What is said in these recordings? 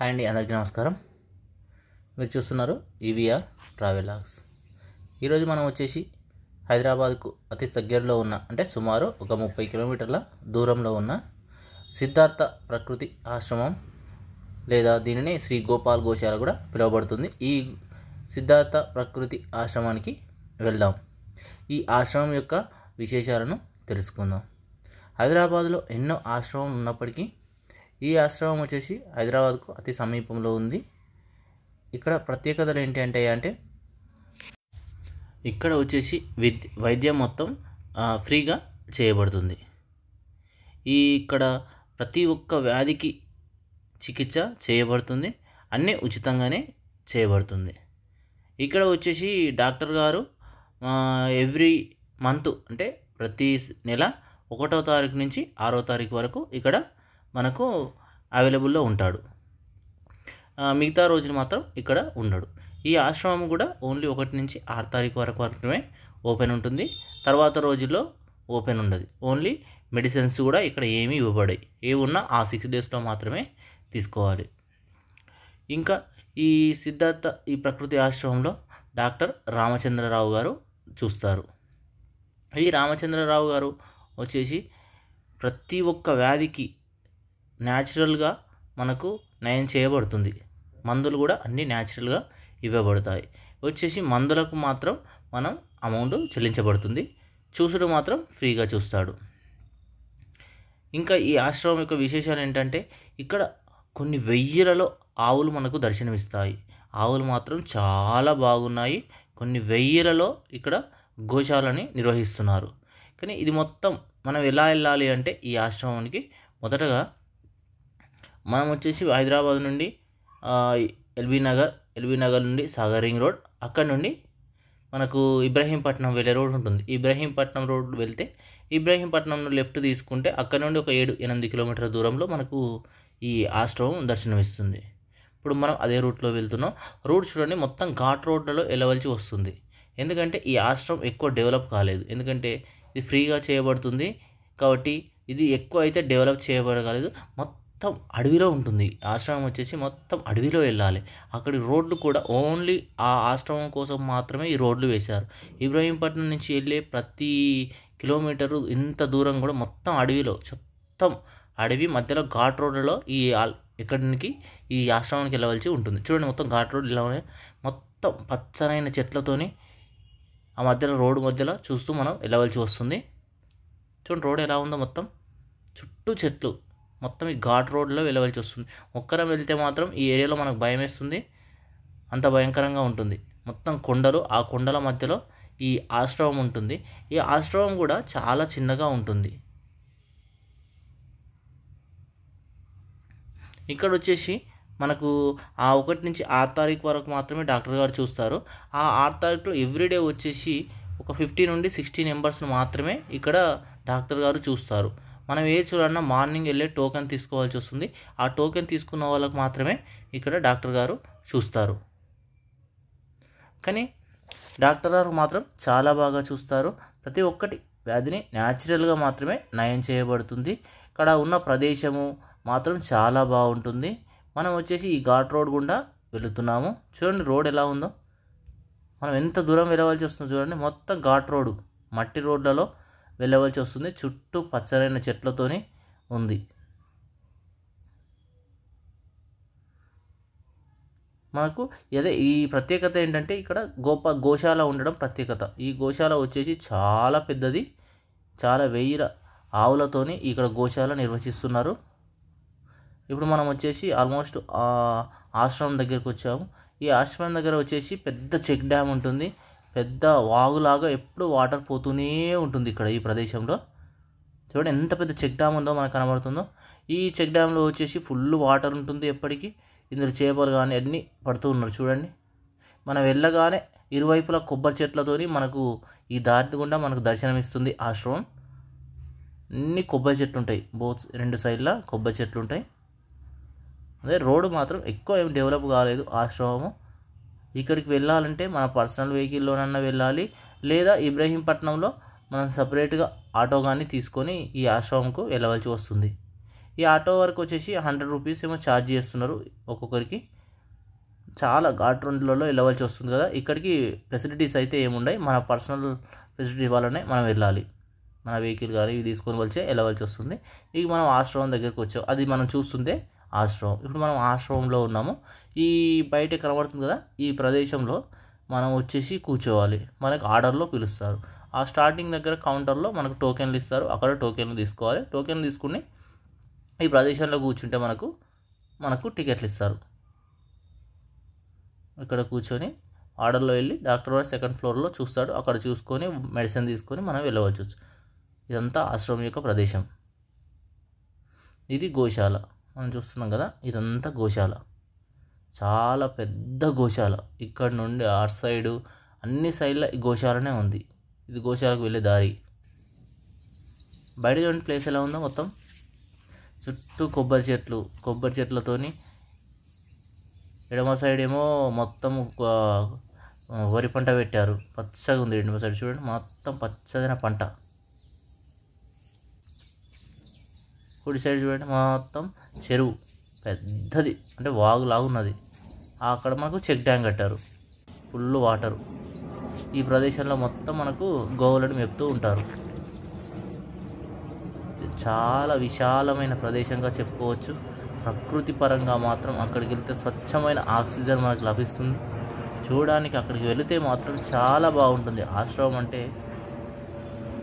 hi అండి అందరికీ నమస్కారం మీరు చూస్తున్నారు ఈవీఆర్ ట్రావెలాగ్స్ ఈరోజు మనం వచ్చేసి హైదరాబాద్కు అతి దగ్గరలో ఉన్న అంటే సుమారు ఒక ముప్పై కిలోమీటర్ల దూరంలో ఉన్న సిద్ధార్థ ప్రకృతి ఆశ్రమం లేదా దీనిని శ్రీ గోపాల్ గోశాల కూడా పిలువబడుతుంది ఈ సిద్ధార్థ ప్రకృతి ఆశ్రమానికి వెళ్దాం ఈ ఆశ్రమం యొక్క విశేషాలను తెలుసుకుందాం హైదరాబాద్లో ఎన్నో ఆశ్రమం ఉన్నప్పటికీ ఈ ఆశ్రమం వచ్చేసి హైదరాబాద్కు అతి సమీపంలో ఉంది ఇక్కడ ప్రత్యేకతలు ఏంటి అంటే అంటే ఇక్కడ వచ్చేసి విద్య వైద్యం మొత్తం ఫ్రీగా చేయబడుతుంది ఈ ఇక్కడ ప్రతి ఒక్క వ్యాధికి చికిత్స చేయబడుతుంది అన్నీ ఉచితంగానే చేయబడుతుంది ఇక్కడ వచ్చేసి డాక్టర్ గారు ఎవ్రీ మంత్ అంటే ప్రతి నెల ఒకటో తారీఖు నుంచి ఆరో తారీఖు వరకు ఇక్కడ మనకు అవైలబుల్లో ఉంటాడు మిగతా రోజులు మాత్రం ఇక్కడ ఉండడు ఈ ఆశ్రమం కూడా ఓన్లీ ఒకటి నుంచి ఆరు తారీఖు వరకు మాత్రమే ఓపెన్ ఉంటుంది తర్వాత రోజుల్లో ఓపెన్ ఉండదు ఓన్లీ మెడిసిన్స్ కూడా ఇక్కడ ఏమీ ఇవ్వబడాయి ఏమి ఉన్నా ఆ సిక్స్ డేస్లో మాత్రమే తీసుకోవాలి ఇంకా ఈ సిద్ధార్థ ఈ ప్రకృతి ఆశ్రమంలో డాక్టర్ రామచంద్రరావు గారు చూస్తారు ఈ రామచంద్రరావు గారు వచ్చేసి ప్రతి ఒక్క వ్యాధికి న్యాచురల్గా మనకు నయం చేయబడుతుంది మందులు కూడా అన్నీ న్యాచురల్గా ఇవ్వబడతాయి వచ్చేసి మందులకు మాత్రం మనం అమౌంట్ చెల్లించబడుతుంది చూసుడు మాత్రం ఫ్రీగా చూస్తాడు ఇంకా ఈ ఆశ్రమం యొక్క విశేషాలు ఏంటంటే ఇక్కడ కొన్ని వెయ్యిలలో ఆవులు మనకు దర్శనమిస్తాయి ఆవులు మాత్రం చాలా బాగున్నాయి కొన్ని వెయ్యిలలో ఇక్కడ గోశాలని నిర్వహిస్తున్నారు కానీ ఇది మొత్తం మనం ఎలా వెళ్ళాలి అంటే ఈ ఆశ్రమానికి మొదటగా మనం వచ్చేసి హైదరాబాద్ నుండి ఎల్బీ నగర్ ఎల్బీ నగర్ నుండి సాగర్ రింగ్ రోడ్ అక్కడ నుండి మనకు ఇబ్రహీంపట్నం వెళ్ళే రోడ్ ఉంటుంది ఇబ్రహీంపట్నం రోడ్ వెళ్తే ఇబ్రహీంపట్నం లెఫ్ట్ తీసుకుంటే అక్కడ నుండి ఒక ఏడు ఎనిమిది కిలోమీటర్ల దూరంలో మనకు ఈ ఆశ్రమం దర్శనమిస్తుంది ఇప్పుడు మనం అదే రూట్లో వెళ్తున్నాం రూట్ చూడండి మొత్తం ఘాట్ రోడ్లలో వెళ్ళవలసి వస్తుంది ఎందుకంటే ఈ ఆశ్రమం ఎక్కువ డెవలప్ కాలేదు ఎందుకంటే ఇది ఫ్రీగా చేయబడుతుంది కాబట్టి ఇది ఎక్కువ అయితే డెవలప్ చేయబడగలదు మొత్తం మొత్తం అడవిలో ఉంటుంది ఆశ్రమం వచ్చేసి మొత్తం అడవిలో వెళ్ళాలి అక్కడి రోడ్లు కూడా ఓన్లీ ఆ ఆశ్రమం కోసం మాత్రమే ఈ రోడ్లు వేశారు ఇబ్రహీంపట్నం నుంచి వెళ్ళే ప్రతి కిలోమీటరు ఇంత దూరం కూడా మొత్తం అడవిలో మొత్తం అడవి మధ్యలో ఘాట్ రోడ్లలో ఈ ఇక్కడికి ఈ ఆశ్రమానికి వెళ్ళవలసి ఉంటుంది చూడండి మొత్తం ఘాట్ రోడ్ ఇలా మొత్తం పచ్చనైన చెట్లతోని ఆ మధ్యలో రోడ్డు మధ్యలో చూస్తూ మనం వెళ్ళవలసి వస్తుంది చూడండి రోడ్ ఎలా ఉందో మొత్తం చుట్టూ చెట్లు మొత్తం ఈ ఘాట్ రోడ్లో వెళ్ళవలసి వస్తుంది ఒక్కరం వెళ్తే మాత్రం ఈ ఏరియాలో మనకు భయం వేస్తుంది అంత భయంకరంగా ఉంటుంది మొత్తం కొండలు ఆ కొండల మధ్యలో ఈ ఆశ్రవం ఉంటుంది ఈ ఆశ్రవం కూడా చాలా చిన్నగా ఉంటుంది ఇక్కడ వచ్చేసి మనకు ఆ ఒకటి నుంచి ఆరు తారీఖు వరకు మాత్రమే డాక్టర్ గారు చూస్తారు ఆ ఆరు తారీఖులో ఎవ్రీడే వచ్చేసి ఒక ఫిఫ్టీ నుండి సిక్స్టీ మెంబర్స్ని మాత్రమే ఇక్కడ డాక్టర్ గారు చూస్తారు మనం ఏ చూడన్నా మార్నింగ్ వెళ్ళే టోకెన్ తీసుకోవాల్సి వస్తుంది ఆ టోకెన్ తీసుకున్న వాళ్ళకు మాత్రమే ఇక్కడ డాక్టర్ గారు చూస్తారు కానీ డాక్టర్ గారు మాత్రం చాలా బాగా చూస్తారు ప్రతి ఒక్కటి వ్యాధిని న్యాచురల్గా మాత్రమే నయం చేయబడుతుంది ఇక్కడ ఉన్న ప్రదేశము మాత్రం చాలా బాగుంటుంది మనం వచ్చేసి ఈ ఘాట్ రోడ్ గుండా వెళుతున్నాము చూడండి రోడ్ ఎలా ఉందో మనం ఎంత దూరం వెళ్ళవలసి వస్తుందో చూడండి మొత్తం ఘాట్ రోడ్డు మట్టి రోడ్లలో వెళ్ళవలసి వస్తుంది చుట్టూ పచ్చరైన చెట్లతోనే ఉంది మనకు అదే ఈ ప్రత్యేకత ఏంటంటే ఇక్కడ గోప గోశాల ఉండడం ప్రత్యేకత ఈ గోశాల వచ్చేసి చాలా పెద్దది చాలా వెయ్యి ఆవులతోని ఇక్కడ గోశాల నిర్వహిస్తున్నారు ఇప్పుడు మనం వచ్చేసి ఆల్మోస్ట్ ఆశ్రమం దగ్గరకు వచ్చాము ఈ ఆశ్రమం దగ్గర వచ్చేసి పెద్ద చెక్ డ్యామ్ ఉంటుంది పెద్ద వాగులాగా ఎప్పుడు వాటర్ పోతూనే ఉంటుంది ఇక్కడ ఈ ప్రదేశంలో చూడండి ఎంత పెద్ద చెక్ డ్యామ్ ఉందో మనకు కనబడుతుందో ఈ చెక్ డ్యామ్లో వచ్చేసి ఫుల్ వాటర్ ఉంటుంది ఎప్పటికీ ఇందులో చేపలు కానీ అన్నీ పడుతూ ఉన్నారు చూడండి మనం వెళ్ళగానే ఇరువైపులా కొబ్బరి చెట్లతోని మనకు ఈ దారి గుండా మనకు దర్శనమిస్తుంది ఆశ్రమం అన్ని కొబ్బరి చెట్లు ఉంటాయి బోత్ రెండు సైడ్ల కొబ్బరి చెట్లు ఉంటాయి అదే రోడ్డు మాత్రం ఎక్కువ ఏం డెవలప్ కాలేదు ఆశ్రమము ఇక్కడికి వెళ్ళాలంటే మన పర్సనల్ వెహికల్లోనన్నా వెళ్ళాలి లేదా ఇబ్రహీంపట్నంలో మనం సపరేట్గా ఆటో కానీ తీసుకొని ఈ ఆశ్రమంకు వెళ్ళవలసి వస్తుంది ఈ ఆటో వరకు వచ్చేసి హండ్రెడ్ రూపీస్ ఏమో ఛార్జ్ చేస్తున్నారు ఒక్కొక్కరికి చాలా ఘాట్ రెండులలో వెళ్ళవలసి వస్తుంది కదా ఇక్కడికి ఫెసిలిటీస్ అయితే ఏముండయి మన పర్సనల్ ఫెసిలిటీ వల్లనే మనం వెళ్ళాలి మన వెహికల్ కానీ ఇవి తీసుకొని వచ్చే వెళ్ళవలసి వస్తుంది ఇక మనం ఆశ్రమం దగ్గరికి వచ్చాం అది మనం చూస్తుంటే ఆశ్రమం ఇప్పుడు మనం ఆశ్రమంలో ఉన్నాము ఈ బయట కనబడుతుంది కదా ఈ ప్రదేశంలో మనం వచ్చేసి కూర్చోవాలి మనకు ఆర్డర్లో పిలుస్తారు ఆ స్టార్టింగ్ దగ్గర కౌంటర్లో మనకు టోకెన్లు ఇస్తారు అక్కడ టోకెన్లు తీసుకోవాలి టోకెన్లు తీసుకుని ఈ ప్రదేశంలో కూర్చుంటే మనకు మనకు టికెట్లు ఇస్తారు ఇక్కడ కూర్చొని ఆర్డర్లో వెళ్ళి డాక్టర్ వారు సెకండ్ ఫ్లోర్లో చూస్తాడు అక్కడ చూసుకొని మెడిసిన్ తీసుకొని మనం వెళ్ళవచ్చు ఇదంతా ఆశ్రమం యొక్క ప్రదేశం ఇది గోశాల మనం చూస్తున్నాం కదా ఇదంతా గోశాల చాలా పెద్ద గోశాల ఇక్కడ నుండి ఆర్ సైడు అన్ని సైడ్ల ఈ గోశాలనే ఉంది ఇది గోశాలకు వెళ్ళే దారి బయట చూడండి ప్లేస్ ఎలా ఉందో మొత్తం చుట్టూ కొబ్బరి చెట్లు కొబ్బరి చెట్లతోని ఎడమ సైడ్ ఏమో మొత్తం వరి పంట పెట్టారు పచ్చగా ఉంది ఎడమ సైడ్ చూడండి మొత్తం పచ్చదైన పంట కుడి సైడ్ చూడండి మొత్తం చెరువు పెద్దది అంటే వాగు లాగున్నది అక్కడ మనకు చెక్ డ్యాం కట్టారు ఫుల్ వాటరు ఈ ప్రదేశంలో మొత్తం మనకు గోవులను మెప్తూ ఉంటారు చాలా విశాలమైన ప్రదేశంగా చెప్పుకోవచ్చు ప్రకృతి పరంగా మాత్రం అక్కడికి వెళ్తే స్వచ్ఛమైన ఆక్సిజన్ మనకు లభిస్తుంది చూడడానికి అక్కడికి వెళితే మాత్రం చాలా బాగుంటుంది ఆశ్రమం అంటే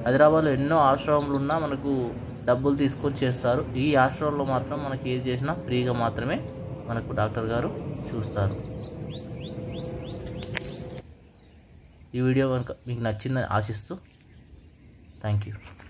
హైదరాబాద్లో ఎన్నో ఆశ్రమములు ఉన్నా మనకు డబ్బులు తీసుకొని చేస్తారు ఈ ఆశ్రమంలో మాత్రం మనకి ఏది చేసినా ఫ్రీగా మాత్రమే మనకు డాక్టర్ గారు చూస్తారు ఈ వీడియో కనుక మీకు నచ్చిందని ఆశిస్తూ థ్యాంక్ యూ